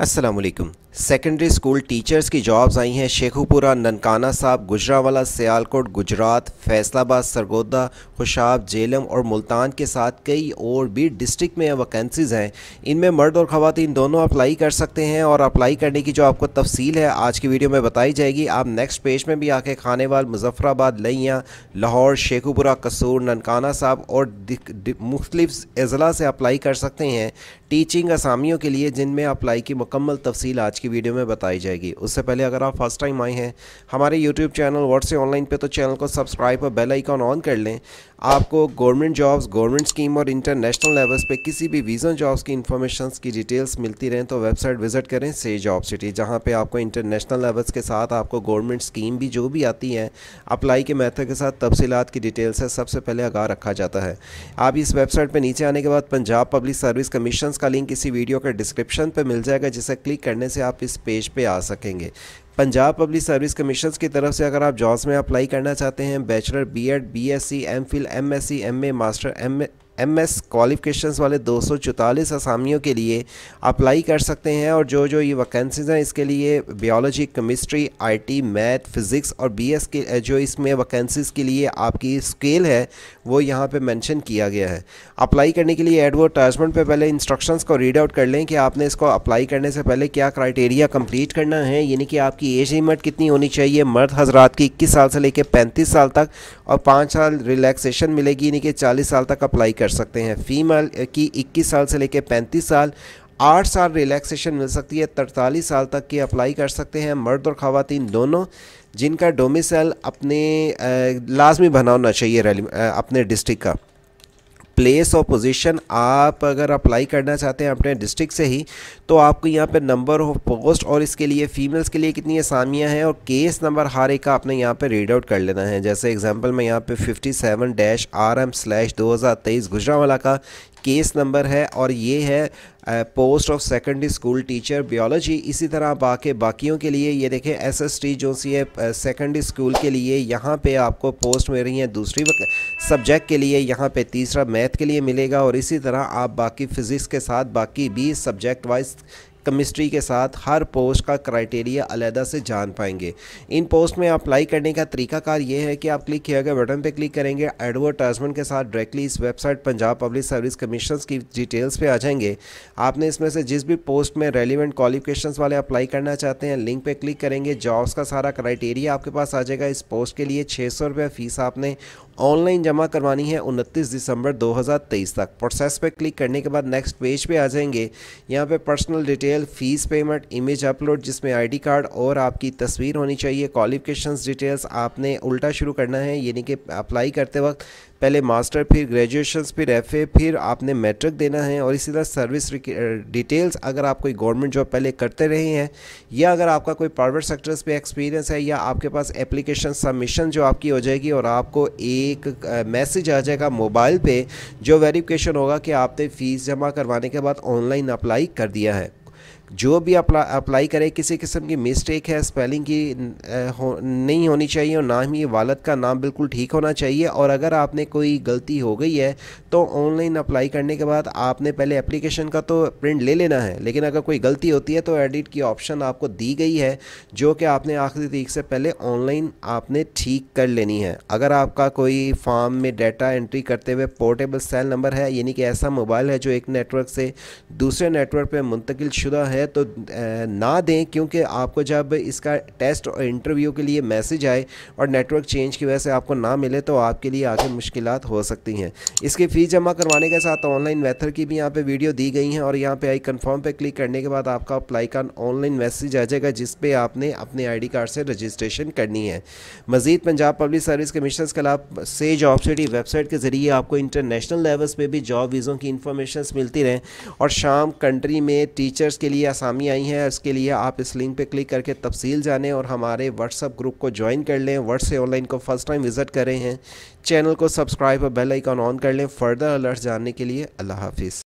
Aslam secondary school teachers की jobs आई हैं शेखुपुरा ननकाना साहब गुजरावाला सियालकोट गुजरात फैसलाबाद सरगोदा खुशाब जेलम और मुल्तान के साथ कई और भी डिस्ट्रिक्ट में वैकेंसीज़ हैं इनमें मर्द और ख़वान दोनों अप्लाई कर सकते हैं और अप्लाई करने की जो आपको तफसील है आज की वीडियो में बताई जाएगी आप नेक्स्ट पेज में भी आके वाल मुजफ़राबाद लइयाँ लाहौर शेखुपुरा कसूर ननकाना साहब और मुख्तलिफ़ अज़ला से अप्लाई कर सकते हैं टीचिंग असामियों के लिए जिनमें अप्लाई की मुकम्मल तफसील आज की वीडियो में बताई जाएगी उससे पहले अगर आप फर्स्ट टाइम आए हैं हमारे यूट्यूब चैनल व्हाट्स ऑनलाइन पे तो चैनल को सब्सक्राइब और बेल आइकॉन ऑन कर लें आपको गवर्नमेंट जॉब्स गवर्नमेंट स्कीम और इंटरनेशनल लेवल्स पे किसी भी वीज़न जॉब्स की इन्फॉर्मेशन की डिटेल्स मिलती रहें तो वेबसाइट विजिट करें से जॉब सिटी जहाँ पे आपको इंटरनेशनल लेवल्स के साथ आपको गवर्नमेंट स्कीम भी जो भी आती है अप्लाई के मेथड के साथ तफसीत की डिटेल्स है सबसे पहले आगा रखा जाता है आप इस वेबसाइट पर नीचे आने के बाद पंजाब पब्लिक सर्विस कमीशन का लिंक इसी वीडियो के डिस्क्रिप्शन पर मिल जाएगा जिसे क्लिक करने से आप इस पेज पर पे आ सकेंगे पंजाब पब्लिक सर्विस कमीशन की तरफ से अगर आप जॉब्स में अप्लाई करना चाहते हैं bachelor BEd BSc MPhil MSc MA master M MS qualifications वाले दो असामियों के लिए अप्लाई कर सकते हैं और जो जो ये वैकेंसीज हैं इसके लिए biology chemistry IT math physics और बीएस के जो इसमें वैकेंसीज़ के लिए आपकी स्केल है वो यहाँ पे मेंशन किया गया है अप्लाई करने के लिए एडवर्टाइजमेंट पे पहले इंस्ट्रक्शंस को रीड आउट कर लें कि आपने इसको अप्लाई करने से पहले क्या क्राइटेरिया कम्प्लीट करना है यानी कि आपकी एज लिमिट कितनी होनी चाहिए मर्द हजरात की इक्कीस साल से लेकर पैंतीस साल तक और पाँच साल रिलैक्सेशन मिलेगी यानी कि चालीस साल तक अप्लाई कर कर सकते हैं फीमेल की इक्कीस साल से लेकर पैंतीस साल आठ साल रिलैक्सेशन मिल सकती है तरतालीस साल तक की अप्लाई कर सकते हैं मर्द और ख़वान दोनों जिनका डोमिसल अपने लाजमी बनाना चाहिए अपने डिस्ट्रिक्ट का प्लेस और पोजीशन आप अगर अप्लाई करना चाहते हैं अपने डिस्ट्रिक्ट से ही तो आपको यहाँ पर नंबर ऑफ पोस्ट और इसके लिए फ़ीमेल्स के लिए कितनी आसामियाँ हैं और केस नंबर हर एक का आपने यहाँ पर रीड आउट कर लेना है जैसे एग्जाम्पल में यहाँ पे fifty seven dash R M slash दो हज़ार तेईस गुजरावाला का केस नंबर है और ये है post of secondary school teacher biology इसी तरह बाकी बाकियों के लिए ये देखें एस एस टी जो सी है सेकेंडरी स्कूल के लिए यहाँ पे आपको पोस्ट मिल रही है दूसरी सब्जेक्ट के लिए यहाँ पे तीसरा मैथ के लिए मिलेगा और इसी तरह आप बाकी फ़िज़िक्स के साथ बाकी भी सब्जेक्ट वाइज केमिस्ट्री के साथ हर पोस्ट का क्राइटेरिया अलहदा से जान पाएंगे इन पोस्ट में अप्लाई करने का तरीकाकार ये है कि आप क्लिक किया गया बटन पर क्लिक करेंगे एडवर्टाइजमेंट के साथ डायरेक्टली इस website Punjab public service commission की डिटेल्स पर आ जाएंगे आपने इसमें से जिस भी पोस्ट में रेलिवेंट क्वालिफिकेशन वाले अप्लाई करना चाहते हैं लिंक पर क्लिक करेंगे जॉब्स का सारा क्राइटेरिया आपके पास आ जाएगा इस पोस्ट के लिए छः सौ रुपये फ़ीस आपने ऑनलाइन जमा करवानी है 29 दिसंबर 2023 तक प्रोसेस पर क्लिक करने के बाद नेक्स्ट पेज पे आ जाएंगे यहाँ पे personal detail detail fees payment image upload जिसमें आईडी कार्ड और आपकी तस्वीर होनी चाहिए क्वालिफिकेशंस डिटेल्स आपने उल्टा शुरू करना है यानी कि अप्लाई करते वक्त पहले मास्टर फिर ग्रेजुएशन फिर एफ फिर आपने मैट्रिक देना है और इसी तरह सर्विस डिटेल्स अगर आप कोई गवर्नमेंट जॉब पहले करते रहे हैं या अगर आपका कोई प्राइवेट सेक्टर्स पे एक्सपीरियंस है या आपके पास एप्लीकेशन सबमिशन जो आपकी हो जाएगी और आपको एक मैसेज आ जाएगा मोबाइल पे जो वेरिफिकेशन होगा कि आपने फ़ीस जमा करवाने के बाद ऑनलाइन अप्लाई कर दिया है जो भी अपला, अप्लाई करे किसी किस्म की मिस्टेक है स्पेलिंग की हो, नहीं होनी चाहिए और ना ही वालद का नाम बिल्कुल ठीक होना चाहिए और अगर आपने कोई गलती हो गई है तो ऑनलाइन अप्लाई करने के बाद आपने पहले एप्लीकेशन का तो प्रिंट ले लेना है लेकिन अगर कोई गलती होती है तो एडिट की ऑप्शन आपको दी गई है जो कि आपने आखिरी तरीक से पहले ऑनलाइन आपने ठीक कर लेनी है अगर आपका कोई फॉर्म में डाटा एंट्री करते हुए पोर्टेबल सेल नंबर है यानी कि ऐसा मोबाइल है जो एक नेटवर्क से दूसरे नेटवर्क पर मुंतकिल शुदा है है तो ना दें क्योंकि आपको जब इसका टेस्ट और इंटरव्यू के लिए मैसेज आए और नेटवर्क चेंज की वजह से आपको ना मिले तो आपके लिए आगे मुश्किल हो सकती हैं इसकी फ़ीस जमा करवाने के साथ ऑनलाइन मेथड की भी यहाँ पर वीडियो दी गई हैं और यहाँ पर आई कन्फर्म पर क्लिक करने के बाद आपका अप्लाई का ऑनलाइन मैसेज आ जाएगा जिसपे आपने अपने आई कार्ड से रजिस्ट्रेशन करनी है मज़ीद पंजाब पब्लिक सर्विस कमीशन के खिलाफ से जॉब सिटी वेबसाइट के ज़रिए आपको इंटरनेशनल लेवल्स पे भी जॉब वीज़ों की इंफॉर्मेशन मिलती रहें और शाम कंट्री में टीचर्स के लिए आसामी आई हैं इसके लिए आप इस लिंक पर क्लिक करके तफसील जानें और हमारे व्हाट्सअप ग्रुप को ज्वाइन कर लें व्हाट्स ऑनलाइन को फर्स्ट टाइम विज़िट करें हैं चैनल को सब्सक्राइब और बेल आइकॉन ऑन कर लें फर्दर अलर्ट जानने के लिए अल्लाह हाफिज़